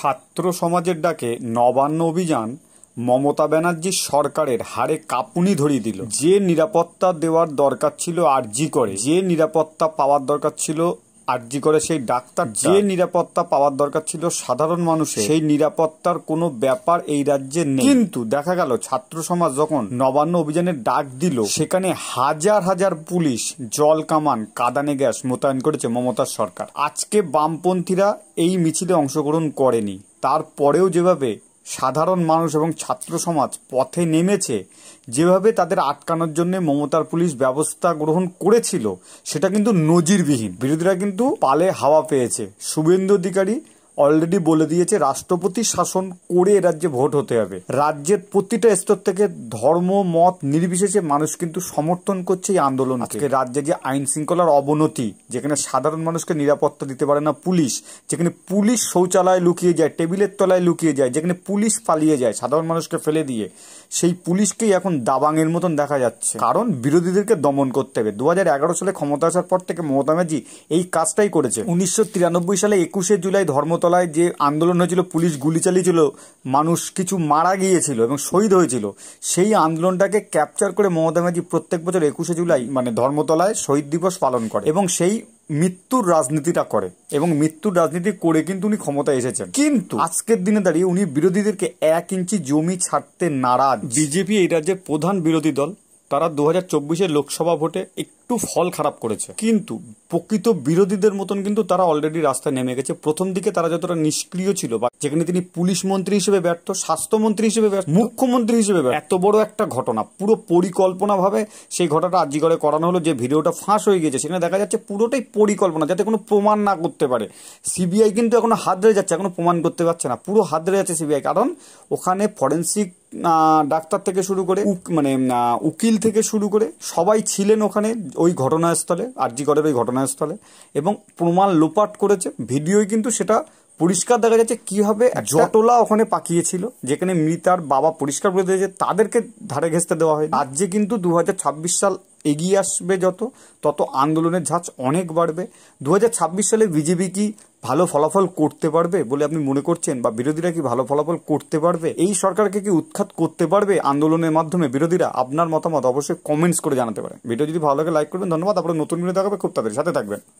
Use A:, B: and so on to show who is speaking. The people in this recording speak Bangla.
A: ছাত্র সমাজের ডাকে নবান্ন অভিযান মমতা ব্যানার্জির সরকারের হারে কাপুনি ধরিয়ে দিল যে নিরাপত্তা দেওয়ার দরকার ছিল আর জি করে যে নিরাপত্তা পাওয়ার দরকার ছিল আর্জি করে সেই ডাক্তার যে নিরাপত্তা পাওয়ার দরকার ছিল সাধারণ মানুষের সেই নিরাপত্তার কোনো ব্যাপার এই রাজ্যে নেই কিন্তু দেখা গেল ছাত্র সমাজ যখন নবান্ন অভিযানের ডাক দিল সেখানে হাজার হাজার পুলিশ জল কামান কাদানে গ্যাস মোতায়েন করেছে মমতার সরকার আজকে বামপন্থীরা এই মিছিলে অংশগ্রহণ করেনি তারপরেও যেভাবে সাধারণ মানুষ এবং ছাত্র সমাজ পথে নেমেছে যেভাবে তাদের আটকানোর জন্য মমতার পুলিশ ব্যবস্থা গ্রহণ করেছিল সেটা কিন্তু নজিরবিহীন বিরোধীরা কিন্তু পালে হাওয়া পেয়েছে শুভেন্দু অধিকারী অলরেডি বলে দিয়েছে রাষ্ট্রপতি শাসন করে রাজ্যে ভোট হতে হবে রাজ্যের প্রতিটা স্তর থেকে ধর্ম মত নির্বিশেষে মানুষ কিন্তু সমর্থন করছে এই আন্দোলন আজকে রাজ্যে যে আইন শৃঙ্খলার অবনতি যেখানে সাধারণ মানুষকে নিরাপত্তা দিতে পারে না পুলিশ যেখানে পুলিশ শৌচালয় লুকিয়ে যায় টেবিলের তলায় লুকিয়ে যায় যেখানে পুলিশ পালিয়ে যায় সাধারণ মানুষকে ফেলে দিয়ে সেই পুলিশকেই এখন দাবাংয়ের মতন দেখা যাচ্ছে কারণ বিরোধীদেরকে দমন করতে হবে দু সালে ক্ষমতা আসার পর থেকে মমতা ম্যাজি এই কাজটাই করেছে উনিশশো সালে একুশে জুলাই ধর্মতল আগরতলায় যে আন্দোলন হয়েছিল পুলিশ গুলি চালিয়েছিল মানুষ কিছু মারা গিয়েছিল এবং শহীদ হয়েছিল সেই আন্দোলনটাকে ক্যাপচার করে মমতা ব্যানার্জি প্রত্যেক বছর একুশে জুলাই মানে ধর্মতলায় শহীদ দিবস পালন করে এবং সেই মৃত্যুর রাজনীতিটা করে এবং মৃত্যুর রাজনীতি করে কিন্তু উনি ক্ষমতায় এসেছেন কিন্তু আজকের দিনে দাঁড়িয়ে উনি বিরোধীদেরকে এক ইঞ্চি জমি ছাড়তে নারাজ বিজেপি এই রাজ্যের প্রধান বিরোধী দল তারা দু হাজার লোকসভা ভোটে একটু ফল খারাপ করেছে কিন্তু প্রকৃত বিরোধীদের মতন কিন্তু তারা অলরেডি রাস্তায় নেমে গেছে প্রথম দিকে তারা যতটা নিষ্ক্রিয় ছিল বা যেখানে তিনি পুলিশ মন্ত্রী হিসেবে ব্যর্থ স্বাস্থ্যমন্ত্রী হিসেবে ব্যর্থ মুখ্যমন্ত্রী হিসেবে ব্যর্থ এত বড় একটা ঘটনা পুরো পরিকল্পনাভাবে সেই ঘটনাটা করে করানো হলো যে ভিডিওটা ফাঁস হয়ে গেছে সেখানে দেখা যাচ্ছে পুরোটাই পরিকল্পনা যাতে কোনো প্রমাণ না করতে পারে সিবিআই কিন্তু এখনো হাতড়ে যাচ্ছে এখনো প্রমাণ করতে পারছে না পুরো হাতড়ে যাচ্ছে সিবিআই কারণ ওখানে ফরেন্সিক ডাক্তার থেকে শুরু করে মানে উকিল থেকে শুরু করে সবাই ছিলেন ওখানে ওই ঘটনাস্থলে আরজি করে ওই ঘটনাস্থলে এবং প্রমাণ লোপাট করেছে ভিডিওই কিন্তু সেটা পরিষ্কার দেখা যাচ্ছে কিভাবে জটলা ওখানে পাকিয়েছিল যেখানে মৃতার বাবা পরিষ্কার করে দিয়েছে তাদেরকে ধারে ঘেঁচতে দেওয়া হয় যে কিন্তু দু সাল এগিয়ে আসবে যত তত আন্দোলনের ঝাঁচ অনেক বাড়বে দু সালে বিজেপি কি ভালো ফলাফল করতে পারবে বলে আপনি মনে করছেন বা বিরোধীরা কি ভালো ফলাফল করতে পারবে এই সরকারকে কি উৎখাত করতে পারবে আন্দোলনের মাধ্যমে বিরোধীরা আপনার মতামত অবশ্যই কমেন্টস করে জানাতে পারেন ভিডিও যদি ভালো লাগে লাইক করবেন ধন্যবাদ আপনার নতুন ভিডিও দেখাবে খুব তাদের সাথে থাকবেন